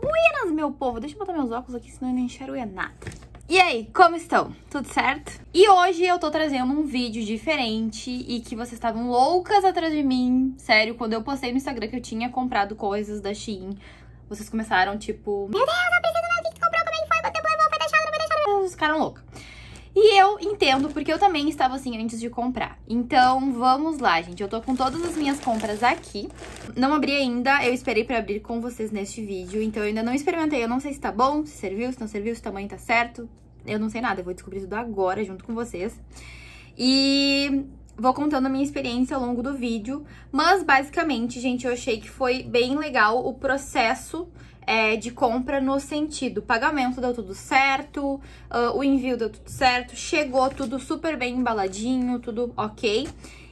Buenas, meu povo! Deixa eu botar meus óculos aqui, senão eu não enxergo é nada. E aí, como estão? Tudo certo? E hoje eu tô trazendo um vídeo diferente e que vocês estavam loucas atrás de mim. Sério, quando eu postei no Instagram que eu tinha comprado coisas da Shein, vocês começaram tipo... Meu Deus, eu preciso ver o que comprou, como é que foi, quanto tempo levou, foi deixado, não foi deixado. Vocês ficaram loucas. E eu entendo, porque eu também estava assim antes de comprar. Então, vamos lá, gente. Eu tô com todas as minhas compras aqui. Não abri ainda, eu esperei pra abrir com vocês neste vídeo. Então, eu ainda não experimentei. Eu não sei se tá bom, se serviu, se não serviu, se o tamanho tá certo. Eu não sei nada, eu vou descobrir tudo agora junto com vocês. E vou contando a minha experiência ao longo do vídeo. Mas, basicamente, gente, eu achei que foi bem legal o processo é, de compra no sentido pagamento deu tudo certo, uh, o envio deu tudo certo, chegou tudo super bem embaladinho, tudo ok.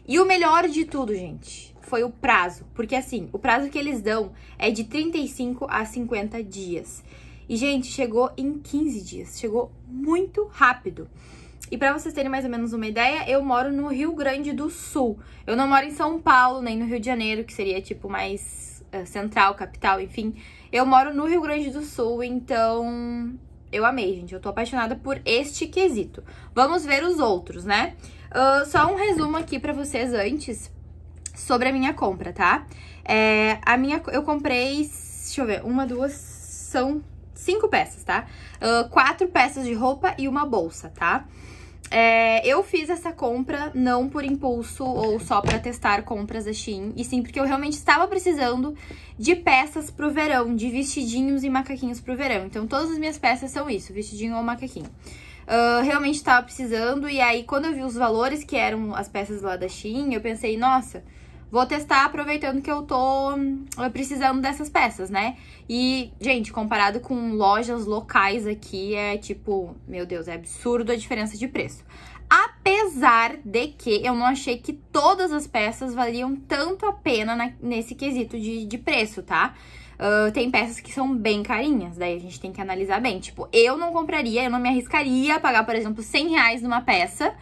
E o melhor de tudo, gente, foi o prazo. Porque assim, o prazo que eles dão é de 35 a 50 dias. E, gente, chegou em 15 dias. Chegou muito rápido. E para vocês terem mais ou menos uma ideia, eu moro no Rio Grande do Sul. Eu não moro em São Paulo, nem no Rio de Janeiro, que seria tipo mais eh, central, capital, enfim. Eu moro no Rio Grande do Sul, então eu amei, gente. Eu tô apaixonada por este quesito. Vamos ver os outros, né? Uh, só um resumo aqui pra vocês antes sobre a minha compra, tá? É, a minha, eu comprei, deixa eu ver, uma, duas, são cinco peças, tá? Uh, quatro peças de roupa e uma bolsa, tá? Tá? É, eu fiz essa compra não por impulso ou só para testar compras da Shein, e sim porque eu realmente estava precisando de peças pro verão, de vestidinhos e macaquinhos pro verão. Então todas as minhas peças são isso, vestidinho ou macaquinho. Uh, realmente estava precisando, e aí quando eu vi os valores que eram as peças lá da Shein, eu pensei, nossa, Vou testar aproveitando que eu tô eh, precisando dessas peças, né? E, gente, comparado com lojas locais aqui, é tipo, meu Deus, é absurdo a diferença de preço. Apesar de que eu não achei que todas as peças valiam tanto a pena na, nesse quesito de, de preço, tá? Uh, tem peças que são bem carinhas, daí a gente tem que analisar bem. Tipo, eu não compraria, eu não me arriscaria a pagar, por exemplo, 100 reais numa peça,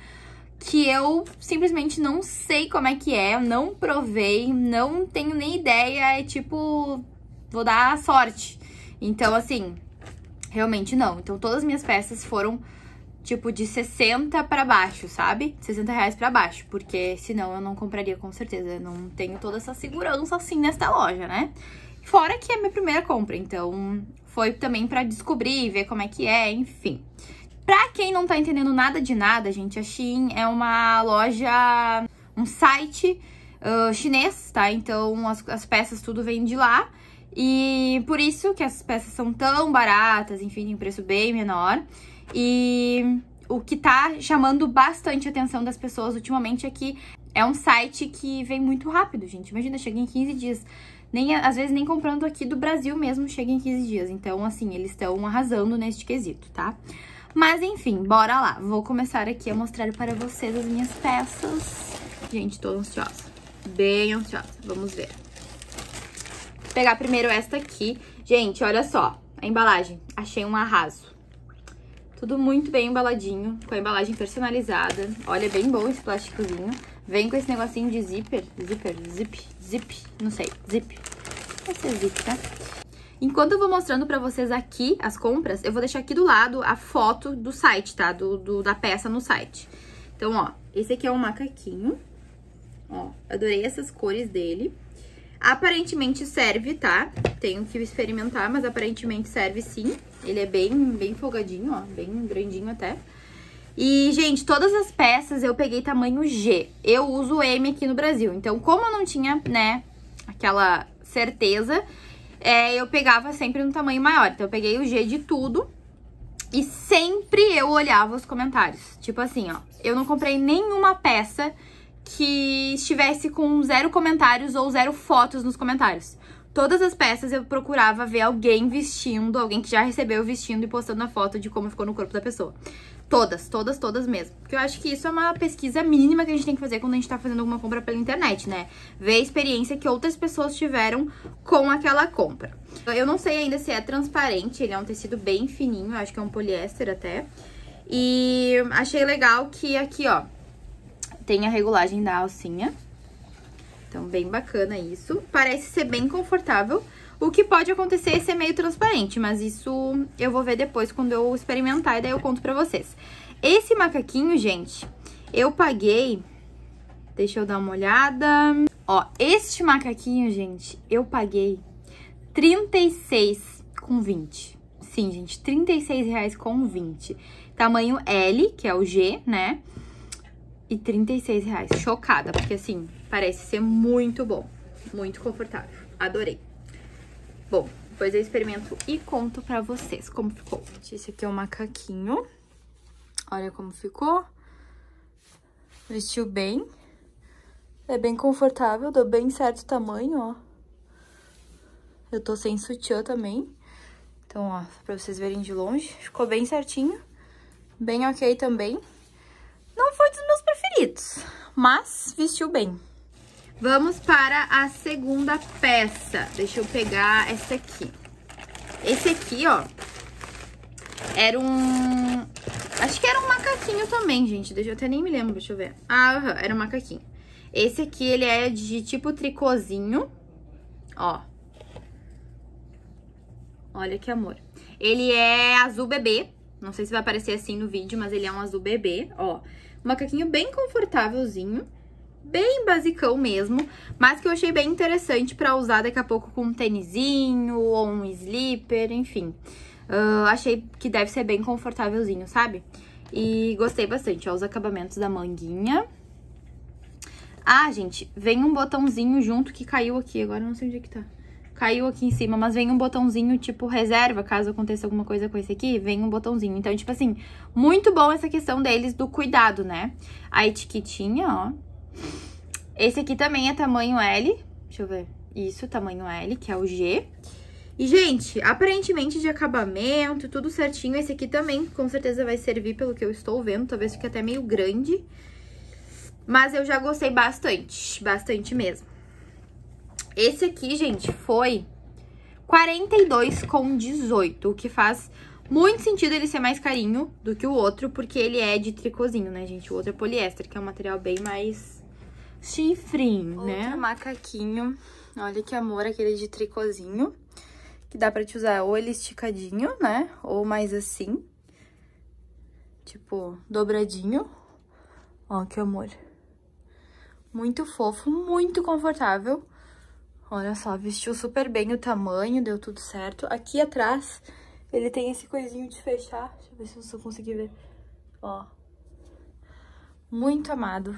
que eu simplesmente não sei como é que é, não provei, não tenho nem ideia, é tipo, vou dar sorte. Então, assim, realmente não. Então, todas as minhas peças foram, tipo, de 60 para baixo, sabe? 60 reais pra baixo, porque senão eu não compraria com certeza. Eu não tenho toda essa segurança assim nesta loja, né? Fora que é minha primeira compra, então foi também para descobrir, ver como é que é, enfim. Pra quem não tá entendendo nada de nada, gente, a Shein é uma loja, um site uh, chinês, tá? Então as, as peças tudo vem de lá. E por isso que as peças são tão baratas, enfim, tem um preço bem menor. E o que tá chamando bastante atenção das pessoas ultimamente é que é um site que vem muito rápido, gente. Imagina, chega em 15 dias. Nem, às vezes nem comprando aqui do Brasil mesmo chega em 15 dias. Então, assim, eles estão arrasando neste quesito, tá? Mas enfim, bora lá. Vou começar aqui a mostrar para vocês as minhas peças. Gente, tô ansiosa. Bem ansiosa. Vamos ver. Vou pegar primeiro esta aqui. Gente, olha só. A embalagem. Achei um arraso. Tudo muito bem embaladinho, com a embalagem personalizada. Olha, é bem bom esse plásticozinho. Vem com esse negocinho de zíper, zíper, zip, zip, não sei, zip. Vai ser zip, tá? Enquanto eu vou mostrando pra vocês aqui as compras, eu vou deixar aqui do lado a foto do site, tá? Do, do da peça no site. Então, ó, esse aqui é um macaquinho. Ó, adorei essas cores dele. Aparentemente serve, tá? Tenho que experimentar, mas aparentemente serve sim. Ele é bem, bem folgadinho, ó, bem grandinho até. E, gente, todas as peças eu peguei tamanho G. Eu uso M aqui no Brasil. Então, como eu não tinha, né, aquela certeza, é, eu pegava sempre no tamanho maior. Então, eu peguei o G de tudo. E sempre eu olhava os comentários. Tipo assim, ó. Eu não comprei nenhuma peça que estivesse com zero comentários ou zero fotos nos comentários. Todas as peças eu procurava ver alguém vestindo, alguém que já recebeu vestindo e postando a foto de como ficou no corpo da pessoa. Todas, todas, todas mesmo. Porque eu acho que isso é uma pesquisa mínima que a gente tem que fazer quando a gente tá fazendo alguma compra pela internet, né? Ver a experiência que outras pessoas tiveram com aquela compra. Eu não sei ainda se é transparente, ele é um tecido bem fininho, eu acho que é um poliéster até. E achei legal que aqui, ó, tem a regulagem da alcinha. Então, bem bacana isso. Parece ser bem confortável. O que pode acontecer é ser meio transparente, mas isso eu vou ver depois quando eu experimentar e daí eu conto pra vocês. Esse macaquinho, gente, eu paguei... Deixa eu dar uma olhada. Ó, este macaquinho, gente, eu paguei R$36,20. com Sim, gente, R$36,20. reais com Tamanho L, que é o G, né? E R$36,00. reais. Chocada, porque assim, parece ser muito bom. Muito confortável. Adorei. Bom, depois eu experimento e conto pra vocês como ficou. Esse aqui é o um macaquinho. Olha como ficou. Vestiu bem. É bem confortável, deu bem certo tamanho, ó. Eu tô sem sutiã também. Então, ó, pra vocês verem de longe. Ficou bem certinho. Bem ok também. Não foi dos meus preferidos, mas vestiu bem. Vamos para a segunda peça. Deixa eu pegar essa aqui. Esse aqui, ó, era um... Acho que era um macaquinho também, gente. Deixa eu até nem me lembro, deixa eu ver. Ah, era um macaquinho. Esse aqui, ele é de tipo tricôzinho, ó. Olha que amor. Ele é azul bebê. Não sei se vai aparecer assim no vídeo, mas ele é um azul bebê, ó. Um macaquinho bem confortávelzinho bem basicão mesmo, mas que eu achei bem interessante pra usar daqui a pouco com um tênisinho ou um slipper, enfim. Uh, achei que deve ser bem confortávelzinho, sabe? E gostei bastante, ó, os acabamentos da manguinha. Ah, gente, vem um botãozinho junto que caiu aqui, agora não sei onde é que tá. Caiu aqui em cima, mas vem um botãozinho tipo reserva, caso aconteça alguma coisa com esse aqui, vem um botãozinho. Então, tipo assim, muito bom essa questão deles do cuidado, né? A etiquetinha, ó, esse aqui também é tamanho L. Deixa eu ver. Isso, tamanho L, que é o G. E, gente, aparentemente de acabamento, tudo certinho. Esse aqui também, com certeza, vai servir pelo que eu estou vendo. Talvez fique até meio grande. Mas eu já gostei bastante, bastante mesmo. Esse aqui, gente, foi 42,18, o que faz muito sentido ele ser mais carinho do que o outro, porque ele é de tricôzinho, né, gente? O outro é poliéster, que é um material bem mais chifrinho, Outro né? macaquinho. Olha que amor, aquele de tricôzinho. Que dá pra te usar ou ele esticadinho, né? Ou mais assim. Tipo, dobradinho. Ó, que amor. Muito fofo, muito confortável. Olha só, vestiu super bem o tamanho, deu tudo certo. Aqui atrás, ele tem esse coisinho de fechar. Deixa eu ver se eu conseguir ver. Ó. Muito amado.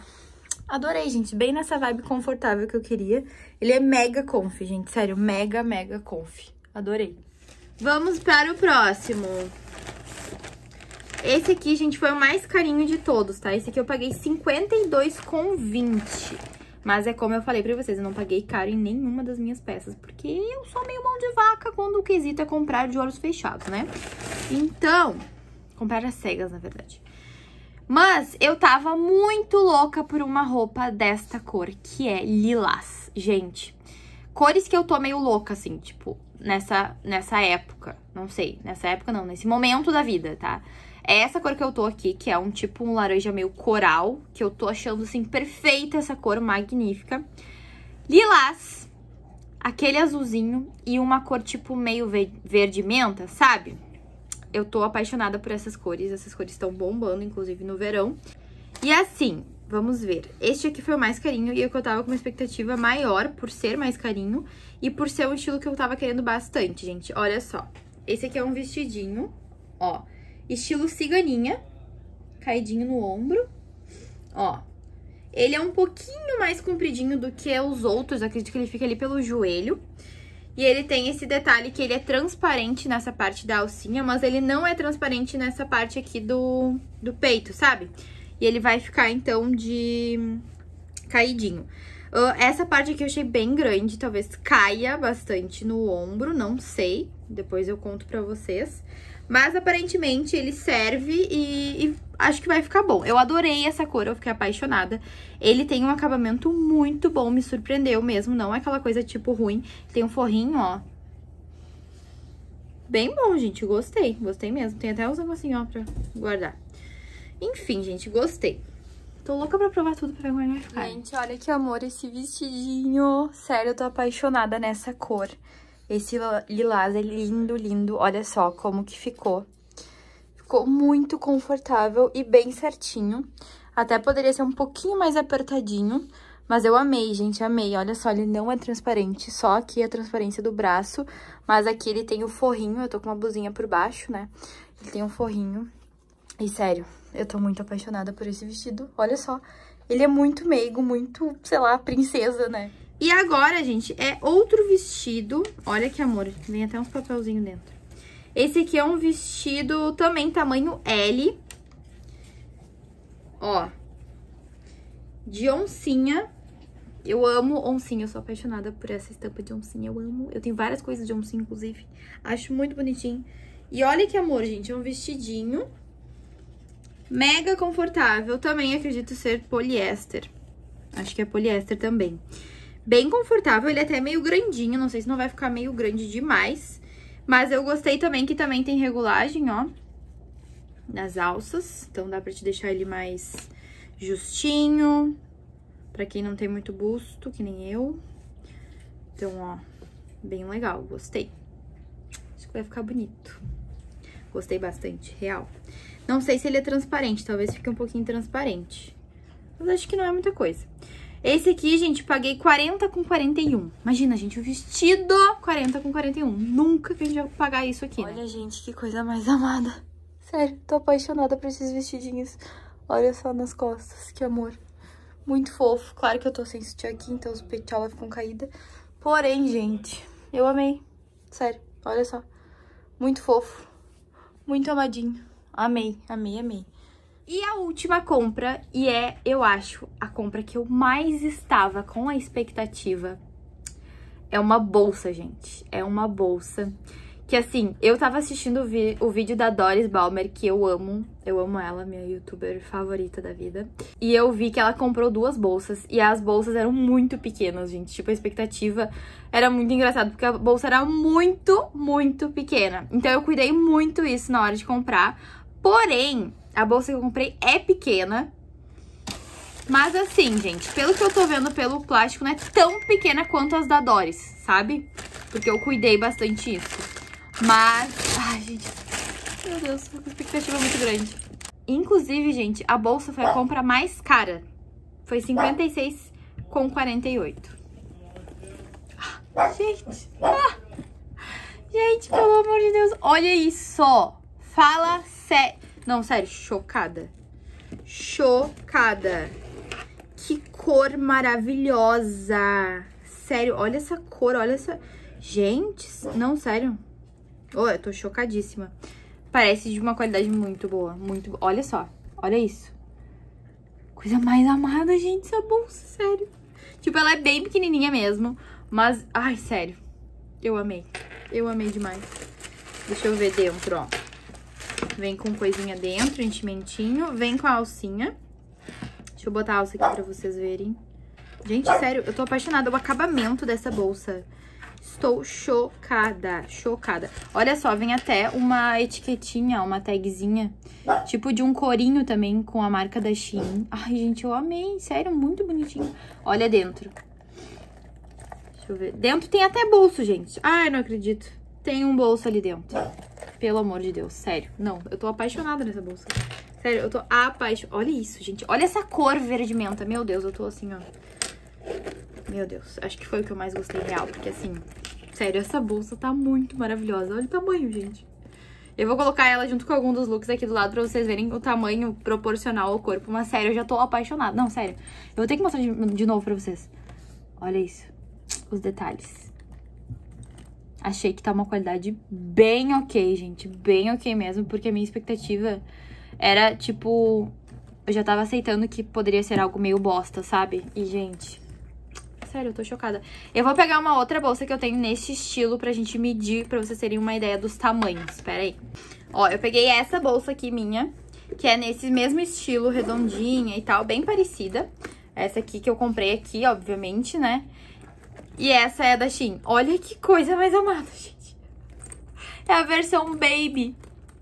Adorei, gente. Bem nessa vibe confortável que eu queria. Ele é mega conf, gente. Sério, mega, mega conf. Adorei. Vamos para o próximo. Esse aqui, gente, foi o mais carinho de todos, tá? Esse aqui eu paguei 52,20. Mas é como eu falei pra vocês, eu não paguei caro em nenhuma das minhas peças. Porque eu sou meio mão de vaca quando o quesito é comprar de olhos fechados, né? Então, comprar as cegas, na verdade. Mas eu tava muito louca por uma roupa desta cor, que é lilás. Gente, cores que eu tô meio louca, assim, tipo, nessa, nessa época. Não sei, nessa época não, nesse momento da vida, tá? É essa cor que eu tô aqui, que é um tipo um laranja meio coral, que eu tô achando, assim, perfeita essa cor, magnífica. Lilás, aquele azulzinho e uma cor tipo meio verde menta, sabe? Eu tô apaixonada por essas cores, essas cores estão bombando, inclusive no verão. E assim, vamos ver. Este aqui foi o mais carinho e é que eu tava com uma expectativa maior por ser mais carinho e por ser um estilo que eu tava querendo bastante, gente. Olha só, esse aqui é um vestidinho, ó, estilo ciganinha, caidinho no ombro, ó. Ele é um pouquinho mais compridinho do que os outros, acredito que ele fica ali pelo joelho. E ele tem esse detalhe que ele é transparente nessa parte da alcinha, mas ele não é transparente nessa parte aqui do, do peito, sabe? E ele vai ficar, então, de caidinho. Ah, essa parte aqui eu achei bem grande, talvez caia bastante no ombro, não sei. Depois eu conto pra vocês. Mas aparentemente ele serve e, e acho que vai ficar bom. Eu adorei essa cor, eu fiquei apaixonada. Ele tem um acabamento muito bom, me surpreendeu mesmo. Não é aquela coisa tipo ruim. Tem um forrinho, ó. Bem bom, gente. Gostei, gostei mesmo. Tem até uns negocinhos, ó, pra guardar. Enfim, gente, gostei. Tô louca pra provar tudo pra ver como é vai ficar. Gente, olha que amor esse vestidinho. Sério, eu tô apaixonada nessa cor. Esse lilás é lindo, lindo. Olha só como que ficou. Ficou muito confortável e bem certinho. Até poderia ser um pouquinho mais apertadinho, mas eu amei, gente, amei. Olha só, ele não é transparente, só aqui a transparência do braço, mas aqui ele tem o forrinho, eu tô com uma blusinha por baixo, né? Ele tem um forrinho. E sério, eu tô muito apaixonada por esse vestido, olha só. Ele é muito meigo, muito, sei lá, princesa, né? E agora, gente, é outro vestido. Olha que amor, vem até uns papelzinhos dentro. Esse aqui é um vestido também tamanho L. Ó. De oncinha. Eu amo oncinha, eu sou apaixonada por essa estampa de oncinha, eu amo. Eu tenho várias coisas de oncinha, inclusive. Acho muito bonitinho. E olha que amor, gente, é um vestidinho mega confortável. Também acredito ser poliéster. Acho que é poliéster também bem confortável, ele é até meio grandinho, não sei se não vai ficar meio grande demais. Mas eu gostei também que também tem regulagem, ó, nas alças. Então dá pra te deixar ele mais justinho, pra quem não tem muito busto, que nem eu. Então, ó, bem legal, gostei. Acho que vai ficar bonito. Gostei bastante, real. Não sei se ele é transparente, talvez fique um pouquinho transparente. Mas acho que não é muita coisa. Esse aqui, gente, paguei 40 com 41. Imagina, gente, o vestido 40 com 41. Nunca que a gente vai pagar isso aqui, né? Olha, gente, que coisa mais amada. Sério, tô apaixonada por esses vestidinhos. Olha só nas costas, que amor. Muito fofo. Claro que eu tô sem sutiã aqui, então os petiolas ficam caída. Porém, gente, eu amei. Sério, olha só. Muito fofo. Muito amadinho. Amei, amei, amei. E a última compra, e é, eu acho, a compra que eu mais estava com a expectativa, é uma bolsa, gente. É uma bolsa. Que assim, eu tava assistindo o, o, vídeo da Doris Balmer, que eu amo. Eu amo ela, minha youtuber favorita da vida. E eu vi que ela comprou duas bolsas. E as bolsas eram muito pequenas, gente. Tipo, a expectativa era muito engraçada, porque a bolsa era muito, muito pequena. Então eu cuidei muito isso na hora de comprar. Porém, a bolsa que eu comprei é pequena. Mas assim, gente, pelo que eu tô vendo pelo plástico, não é tão pequena quanto as da Doris, sabe? Porque eu cuidei bastante isso. Mas... Ai, gente... Meu Deus, uma expectativa muito grande. Inclusive, gente, a bolsa foi a compra mais cara. Foi 56 com 48. Ah, gente, ah, gente, pelo amor de Deus, olha isso, fala sério. Não, sério, chocada. Chocada. Que cor maravilhosa. Sério, olha essa cor, olha essa... Gente, não, sério. Oh, eu tô chocadíssima. Parece de uma qualidade muito boa, muito boa. Olha só, olha isso. Coisa mais amada, gente, essa bolsa, sério. Tipo, ela é bem pequenininha mesmo, mas... Ai, sério, eu amei. Eu amei demais. Deixa eu ver dentro, ó. Vem com coisinha dentro, enchimentinho. Vem com a alcinha. Deixa eu botar a alça aqui pra vocês verem. Gente, sério, eu tô apaixonada. É o acabamento dessa bolsa. Estou chocada, chocada. Olha só, vem até uma etiquetinha, uma tagzinha. Tipo de um corinho também, com a marca da Shein. Ai, gente, eu amei. Sério, muito bonitinho. Olha dentro. Deixa eu ver. Dentro tem até bolso, gente. Ai, não acredito tem um bolso ali dentro. Pelo amor de Deus, sério. Não, eu tô apaixonada nessa bolsa. Sério, eu tô apaixonada. Olha isso, gente. Olha essa cor verde menta. Meu Deus, eu tô assim, ó. Meu Deus, acho que foi o que eu mais gostei real. Porque assim, sério, essa bolsa tá muito maravilhosa. Olha o tamanho, gente. Eu vou colocar ela junto com algum dos looks aqui do lado pra vocês verem o tamanho proporcional ao corpo. Mas sério, eu já tô apaixonada. Não, sério. Eu vou ter que mostrar de, de novo pra vocês. Olha isso. Os detalhes achei que tá uma qualidade bem ok, gente. Bem ok mesmo, porque a minha expectativa era, tipo... Eu já tava aceitando que poderia ser algo meio bosta, sabe? E, gente... Sério, eu tô chocada. Eu vou pegar uma outra bolsa que eu tenho neste estilo pra gente medir, pra vocês terem uma ideia dos tamanhos. Pera aí. Ó, eu peguei essa bolsa aqui minha, que é nesse mesmo estilo, redondinha e tal, bem parecida. Essa aqui que eu comprei aqui, obviamente, né? E essa é da Shein. Olha que coisa mais amada, gente. É a versão baby.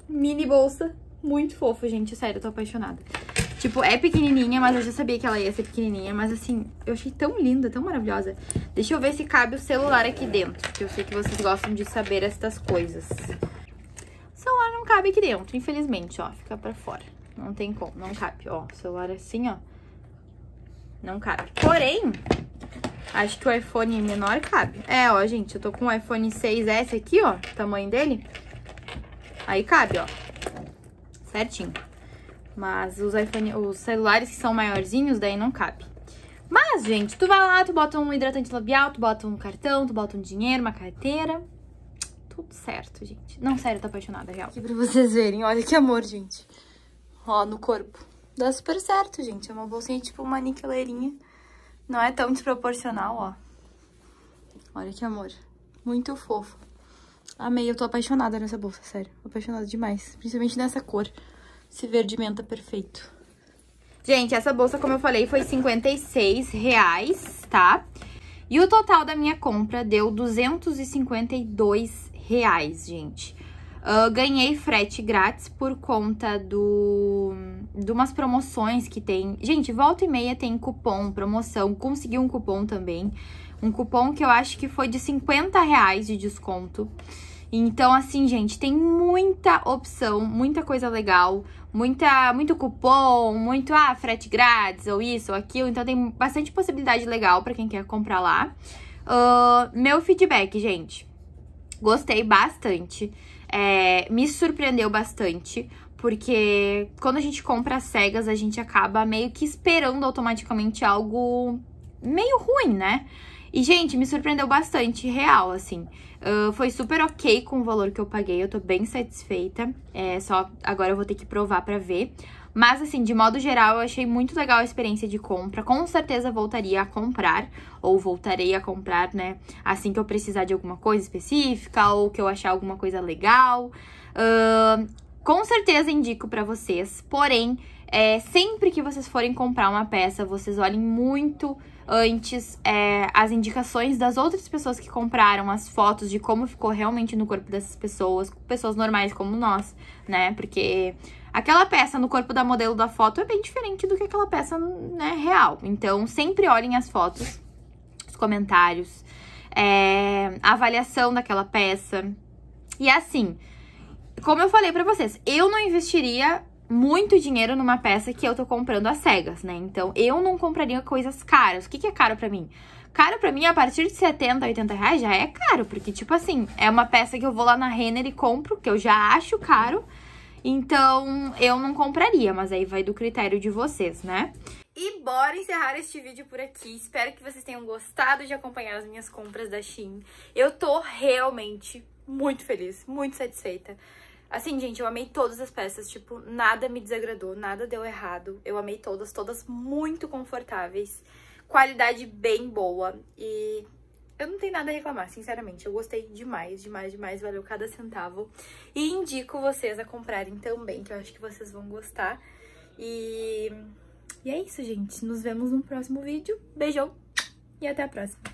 Mini bolsa. Muito fofa, gente. Sério, eu tô apaixonada. Tipo, é pequenininha, mas eu já sabia que ela ia ser pequenininha. Mas assim, eu achei tão linda, tão maravilhosa. Deixa eu ver se cabe o celular aqui dentro. Que eu sei que vocês gostam de saber estas coisas. O celular não cabe aqui dentro, infelizmente, ó. Fica pra fora. Não tem como, não cabe. Ó, o celular é assim, ó. Não cabe. Porém, Acho que o iPhone é menor cabe. É, ó, gente, eu tô com o iPhone 6S aqui, ó, tamanho dele. Aí cabe, ó. Certinho. Mas os iPhone, os celulares que são maiorzinhos, daí não cabe. Mas, gente, tu vai lá, tu bota um hidratante labial, tu bota um cartão, tu bota um dinheiro, uma carteira. Tudo certo, gente. Não, sério, tô apaixonada, real. Aqui pra vocês verem, olha que amor, gente. Ó, no corpo. Dá super certo, gente. É uma bolsinha tipo uma niqueleirinha. Não é tão desproporcional, ó. Olha que amor. Muito fofo. Amei, eu tô apaixonada nessa bolsa, sério. Apaixonada demais. Principalmente nessa cor. Esse verde menta perfeito. Gente, essa bolsa, como eu falei, foi 56 reais, tá? E o total da minha compra deu 252 reais, gente. Uh, ganhei frete grátis por conta do de umas promoções que tem. Gente, volta e meia tem cupom, promoção. Consegui um cupom também. Um cupom que eu acho que foi de 50 reais de desconto. Então, assim, gente, tem muita opção, muita coisa legal, muita, muito cupom, muito, ah, frete grátis, ou isso, ou aquilo. Então, tem bastante possibilidade legal pra quem quer comprar lá. Uh, meu feedback, gente. Gostei bastante é, me surpreendeu bastante, porque quando a gente compra cegas, a gente acaba meio que esperando automaticamente algo meio ruim, né? E, gente, me surpreendeu bastante, real, assim. Uh, foi super ok com o valor que eu paguei, eu tô bem satisfeita. É, só agora eu vou ter que provar pra ver. Mas, assim, de modo geral, eu achei muito legal a experiência de compra. Com certeza voltaria a comprar, ou voltarei a comprar, né? Assim que eu precisar de alguma coisa específica, ou que eu achar alguma coisa legal. Uh, com certeza indico para vocês, porém, é, sempre que vocês forem comprar uma peça, vocês olhem muito antes é, as indicações das outras pessoas que compraram, as fotos de como ficou realmente no corpo dessas pessoas, pessoas normais como nós, né? Porque Aquela peça no corpo da modelo da foto é bem diferente do que aquela peça né, real. Então, sempre olhem as fotos, os comentários, é, a avaliação daquela peça. E assim, como eu falei pra vocês, eu não investiria muito dinheiro numa peça que eu tô comprando às cegas, né? Então, eu não compraria coisas caras. O que, que é caro para mim? Caro para mim, a partir de 70, 80 reais já é caro, porque, tipo assim, é uma peça que eu vou lá na Renner e compro, que eu já acho caro, então, eu não compraria, mas aí vai do critério de vocês, né? E bora encerrar este vídeo por aqui. Espero que vocês tenham gostado de acompanhar as minhas compras da Shein. Eu tô realmente muito feliz, muito satisfeita. Assim, gente, eu amei todas as peças, tipo, nada me desagradou, nada deu errado. Eu amei todas, todas muito confortáveis, qualidade bem boa e eu não tenho nada a reclamar, sinceramente. Eu gostei demais, demais, demais. Valeu cada centavo. E indico vocês a comprarem também, que eu acho que vocês vão gostar. E, e é isso, gente. Nos vemos no próximo vídeo. Beijão e até a próxima.